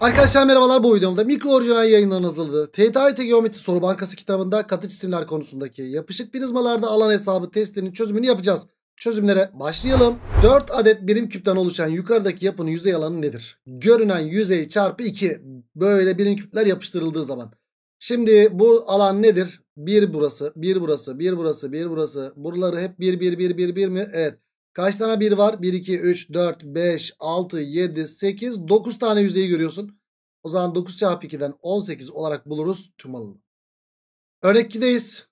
Arkadaşlar merhabalar bu videomda mikro orijinal yayından hazırladı. TDIT Geometri Soru Bankası kitabında katı cisimler konusundaki yapışık prizmalarda alan hesabı testinin çözümünü yapacağız. Çözümlere başlayalım. 4 adet birim küpten oluşan yukarıdaki yapının yüzey alanı nedir? Görünen yüzey çarpı 2 böyle birim küpler yapıştırıldığı zaman. Şimdi bu alan nedir? 1 burası, 1 burası, 1 burası, 1 burası. Buraları hep 1, 1, 1, 1, 1 mi? Evet. Kaç tane 1 var? 1, 2, 3, 4, 5, 6, 7, 8, 9 tane yüzeyi görüyorsun. O zaman 9 çarpı 2'den 18 olarak buluruz tüm alanı. Örnek 2'deyiz.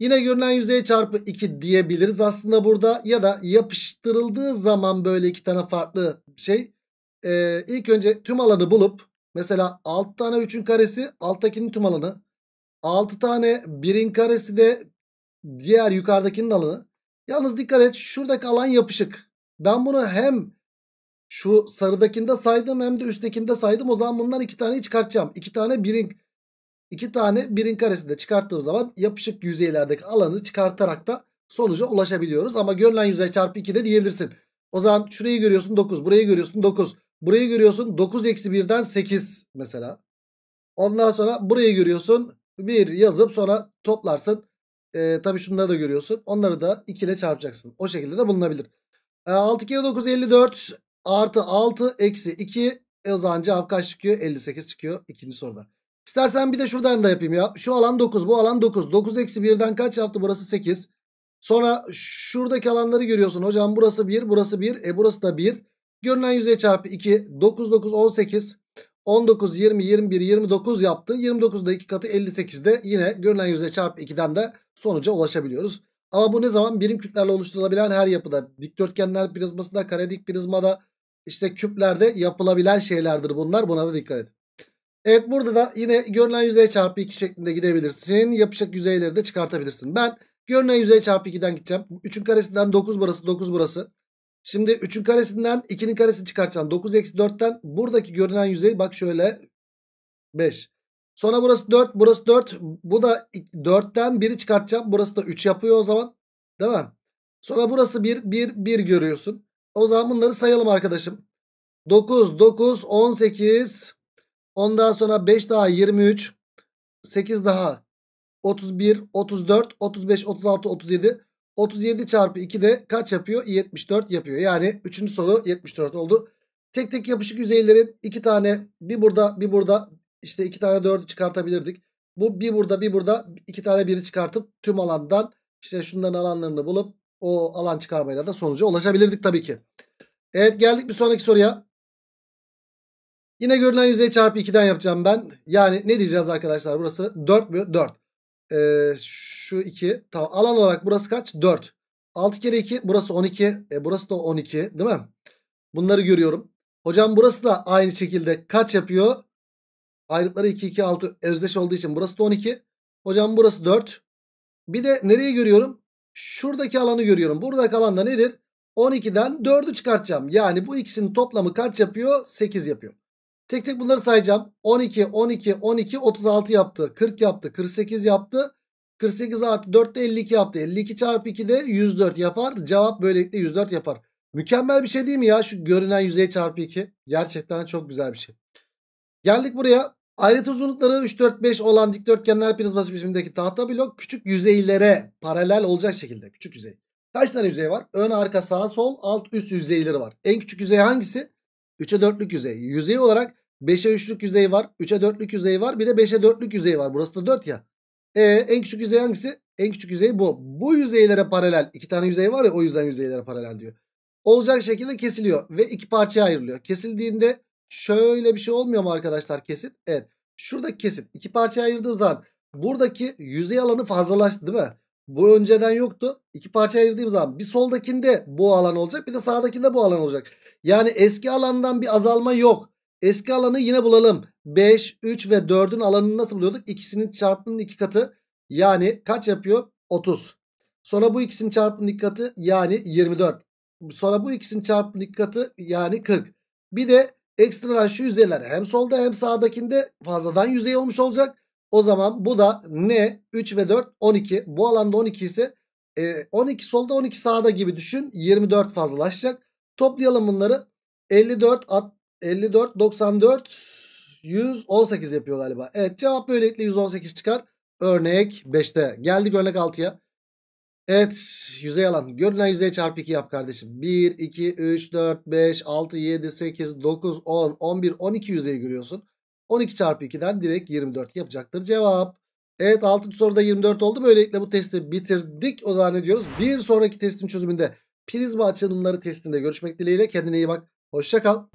Yine görünen yüzey çarpı 2 diyebiliriz aslında burada. Ya da yapıştırıldığı zaman böyle iki tane farklı şey. Ee, ilk önce tüm alanı bulup mesela 6 tane 3'ün karesi alttakinin tüm alanı. 6 tane 1'in karesi de diğer yukarıdakinin alanı. Yalnız dikkat et şuradaki alan yapışık. Ben bunu hem şu sarıdakinde saydım hem de üsttekinde saydım. O zaman bundan iki tane çıkartacağım. İki tane birin, iki tane birin karesi de çıkarttığım zaman yapışık yüzeylerdeki alanı çıkartarak da sonuca ulaşabiliyoruz. Ama görülen yüzey çarpı 2 de diyebilirsin. O zaman şurayı görüyorsun 9. Burayı görüyorsun 9. Burayı görüyorsun 9 eksi 1'den 8 mesela. Ondan sonra burayı görüyorsun 1 yazıp sonra toplarsın. E, tabii şunları da görüyorsun. Onları da 2 ile çarpacaksın. O şekilde de bulunabilir. E, 6 kere 9 54 artı 6 eksi 2 e, o zaman cevap kaç çıkıyor? 58 çıkıyor ikinci soruda. İstersen bir de şuradan da yapayım ya. Şu alan 9 bu alan 9. 9 eksi 1'den kaç yaptı? Burası 8. Sonra şuradaki alanları görüyorsun. Hocam burası 1 burası 1 e burası da 1. Görünen yüzeye çarpı 2 9 9 18. 19, 20, 21, 29 yaptı. 29'da 2 katı 58'de yine görülen yüze çarpı 2'den de sonuca ulaşabiliyoruz. Ama bu ne zaman birim küplerle oluşturulabilen her yapıda dikdörtgenler prizmasında, karedik prizmada işte küplerde yapılabilen şeylerdir bunlar. Buna da dikkat edin. Evet burada da yine görünen yüzeye çarpı 2 şeklinde gidebilirsin. Yapışık yüzeyleri de çıkartabilirsin. Ben görünen yüzey çarpı 2'den gideceğim. 3'ün karesinden 9 burası 9 burası. Şimdi 3'ün karesinden 2'nin karesi çıkartacağım. 9 eksi 4'ten buradaki görünen yüzey bak şöyle 5. Sonra burası 4 burası 4 bu da 4'ten 1'i çıkartacağım burası da 3 yapıyor o zaman değil mi? Sonra burası 1 1 1 görüyorsun. O zaman bunları sayalım arkadaşım. 9 9 18 ondan sonra 5 daha 23 8 daha 31 34 35 36 37 37 çarpı 2 de kaç yapıyor? 74 yapıyor. Yani 3. soru 74 oldu. Tek tek yapışık yüzeylerin iki tane bir burada bir burada işte iki tane 4'ü çıkartabilirdik. Bu bir burada bir burada iki tane biri çıkartıp tüm alandan işte şunların alanlarını bulup o alan çıkarmayla da sonuca ulaşabilirdik tabii ki. Evet geldik bir sonraki soruya. Yine görülen yüzey çarpı 2'den yapacağım ben. Yani ne diyeceğiz arkadaşlar burası 4 mü? 4 e, şu 2. Tamam alan olarak burası kaç? 4. 6 kere 2 burası 12. E, burası da 12 değil mi? Bunları görüyorum. Hocam burası da aynı şekilde kaç yapıyor? Ayrıkları 2, 2, 6 özdeş olduğu için burası da 12. Hocam burası 4. Bir de nereyi görüyorum? Şuradaki alanı görüyorum. Buradaki alanda nedir? 12'den 4'ü çıkartacağım. Yani bu ikisinin toplamı kaç yapıyor? 8 yapıyor. Tek tek bunları sayacağım. 12, 12, 12, 36 yaptı. 40 yaptı. 48 yaptı. 48 artı 4 de 52 yaptı. 52 çarpı 2 de 104 yapar. Cevap böylelikle 104 yapar. Mükemmel bir şey değil mi ya? Şu görünen yüzey çarpı 2. Gerçekten çok güzel bir şey. Geldik buraya. Ayrıt uzunlukları 3, 4, 5 olan dikdörtgenler basit biçimindeki tahta blok küçük yüzeylere paralel olacak şekilde. Küçük yüzey. Kaç tane yüzey var? Ön, arka, sağ, sol, alt, üst yüzeyleri var. En küçük yüzey hangisi? 3'e 4'lük yüzey. Yüzey olarak 5'e 3'lük yüzey var. 3'e 4'lük yüzey var. Bir de 5'e 4'lük yüzey var. Burası da 4 ya. E, en küçük yüzey hangisi? En küçük yüzey bu. Bu yüzeylere paralel. iki tane yüzey var ya o yüzden yüzeylere paralel diyor. Olacak şekilde kesiliyor ve iki parçaya ayrılıyor. Kesildiğinde şöyle bir şey olmuyor mu arkadaşlar kesit? Evet. Şuradaki kesit iki parçaya ayırdığım zaman buradaki yüzey alanı fazlalaştı değil mi? Bu önceden yoktu. İki parça ayırdığım zaman bir soldakinde bu alan olacak bir de sağdakinde bu alan olacak. Yani eski alandan bir azalma yok. Eski alanı yine bulalım. 5, 3 ve 4'ün alanını nasıl buluyorduk? İkisinin çarpımının iki katı. Yani kaç yapıyor? 30. Sonra bu ikisinin çarpımının iki katı yani 24. Sonra bu ikisinin çarpımının iki katı yani 40. Bir de ekstradan şu yüzeyler hem solda hem sağdakinde fazladan yüzey olmuş olacak. O zaman bu da ne? 3 ve 4 12. Bu alanda 12 ise e, 12 solda 12 sağda gibi düşün. 24 fazlalaşacak. Toplayalım bunları. 54 at, 54 94 118 yapıyor galiba. Evet cevap böylelikle 118 çıkar. Örnek 5'te. Geldik örnek 6'ya. Evet yüzey alan. Görünen yüzey çarpı 2 yap kardeşim. 1, 2, 3, 4, 5, 6, 7, 8, 9, 10, 11, 12 yüzeyi görüyorsun. 12 çarpı 2'den direkt 24 yapacaktır cevap. Evet 6. soruda 24 oldu. Böylelikle bu testi bitirdik. O zaman ne diyoruz? Bir sonraki testin çözümünde prizma açılımları testinde görüşmek dileğiyle. Kendine iyi bak. hoşçakal.